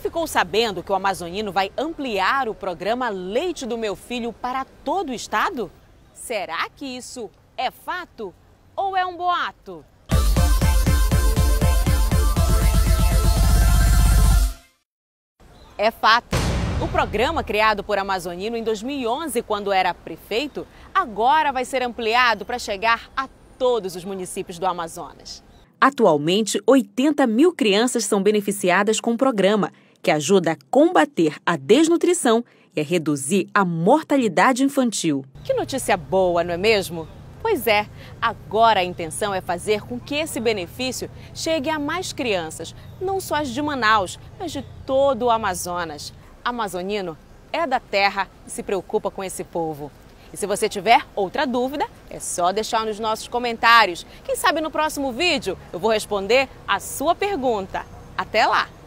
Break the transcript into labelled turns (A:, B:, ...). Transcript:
A: ficou sabendo que o Amazonino vai ampliar o programa Leite do Meu Filho para todo o estado? Será que isso é fato ou é um boato? É fato. O programa criado por Amazonino em 2011, quando era prefeito, agora vai ser ampliado para chegar a todos os municípios do Amazonas. Atualmente, 80 mil crianças são beneficiadas com o programa, que ajuda a combater a desnutrição e a reduzir a mortalidade infantil. Que notícia boa, não é mesmo? Pois é, agora a intenção é fazer com que esse benefício chegue a mais crianças, não só as de Manaus, mas de todo o Amazonas. Amazonino é da terra e se preocupa com esse povo. E se você tiver outra dúvida, é só deixar nos nossos comentários. Quem sabe no próximo vídeo eu vou responder a sua pergunta. Até lá!